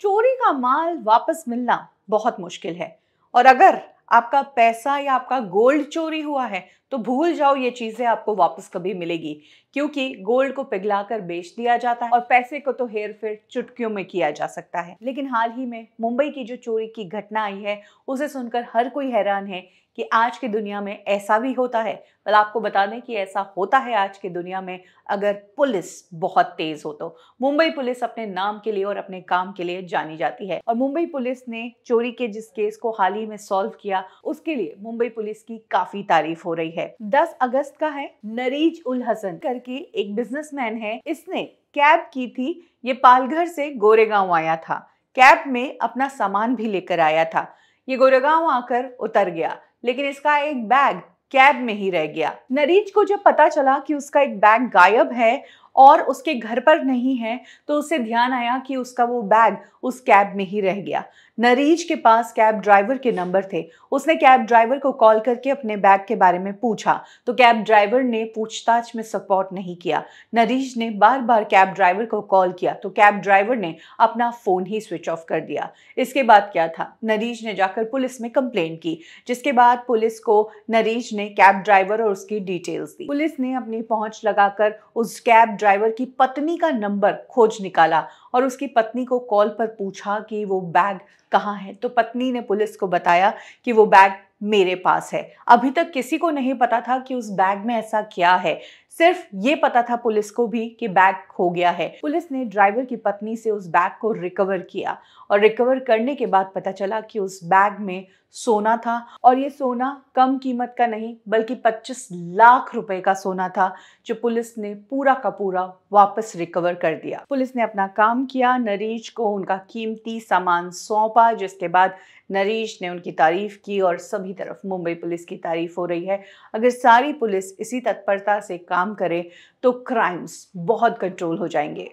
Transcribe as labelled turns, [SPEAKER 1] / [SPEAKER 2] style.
[SPEAKER 1] चोरी का माल वापस मिलना बहुत मुश्किल है और अगर आपका पैसा या आपका गोल्ड चोरी हुआ है तो भूल जाओ ये चीज़ें आपको वापस कभी मिलेगी क्योंकि गोल्ड को पिघलाकर बेच दिया जाता है और पैसे को तो हेर फेर चुटकियों में किया जा सकता है लेकिन हाल ही में मुंबई की जो चोरी की घटना आई है उसे सुनकर हर कोई हैरान है कि आज की दुनिया में ऐसा भी होता है पर आपको बता दें कि ऐसा होता है आज की दुनिया में अगर पुलिस बहुत तेज़ हो तो मुंबई पुलिस अपने नाम के लिए और अपने काम के लिए जानी जाती है और मुंबई पुलिस ने चोरी के जिस केस को हाल ही में सॉल्व किया उसके लिए मुंबई पुलिस की काफ़ी तारीफ हो रही है है 10 अगस्त का है नरीज उल हसन करके एक बिजनेसमैन है इसने कैब की थी ये पालघर से गोरेगांव आया था कैब में अपना सामान भी लेकर आया था ये गोरेगांव आकर उतर गया लेकिन इसका एक बैग कैब में ही रह गया नरीज को जब पता चला कि उसका एक बैग गायब है और उसके घर पर नहीं है तो उसे ध्यान आया कि उसका वो बैग उस कैब में ही रह गया नरीज के पास कैब ड्राइवर के नंबर थे उसने कैब ड्राइवर को कॉल करके अपने बैग के बारे में पूछा तो कैब ड्राइवर ने पूछताछ में सपोर्ट नहीं किया नरीज ने बार बार कैब ड्राइवर को कॉल किया तो कैब ड्राइवर ने अपना फ़ोन ही स्विच ऑफ कर दिया इसके बाद क्या था नरीज ने जाकर पुलिस में कंप्लेन की जिसके बाद पुलिस को नरीज ने कैब ड्राइवर और उसकी डिटेल्स दी पुलिस ने अपनी पहुंच लगाकर उस कैब ड्राइवर की पत्नी का नंबर खोज निकाला और उसकी पत्नी को कॉल पर पूछा कि वो बैग कहाँ है तो पत्नी ने पुलिस को बताया कि वो बैग मेरे पास है अभी तक किसी को नहीं पता था कि उस बैग में ऐसा क्या है सिर्फ ये पता था पुलिस को भी कि बैग खो गया है पुलिस ने ड्राइवर की पत्नी से उस बैग को रिकवर किया और रिकवर करने के बाद पता चला कि उस बैग में सोना था और ये सोना कम कीमत का नहीं बल्कि 25 लाख रुपए का सोना था जो पुलिस ने पूरा का पूरा वापस रिकवर कर दिया पुलिस ने अपना काम किया नरेश को उनका कीमती सामान सौंपा जिसके बाद नरेश ने उनकी तारीफ की और सभी तरफ मुंबई पुलिस की तारीफ हो रही है अगर सारी पुलिस इसी तत्परता से काम काम करें तो क्राइम्स बहुत कंट्रोल हो जाएंगे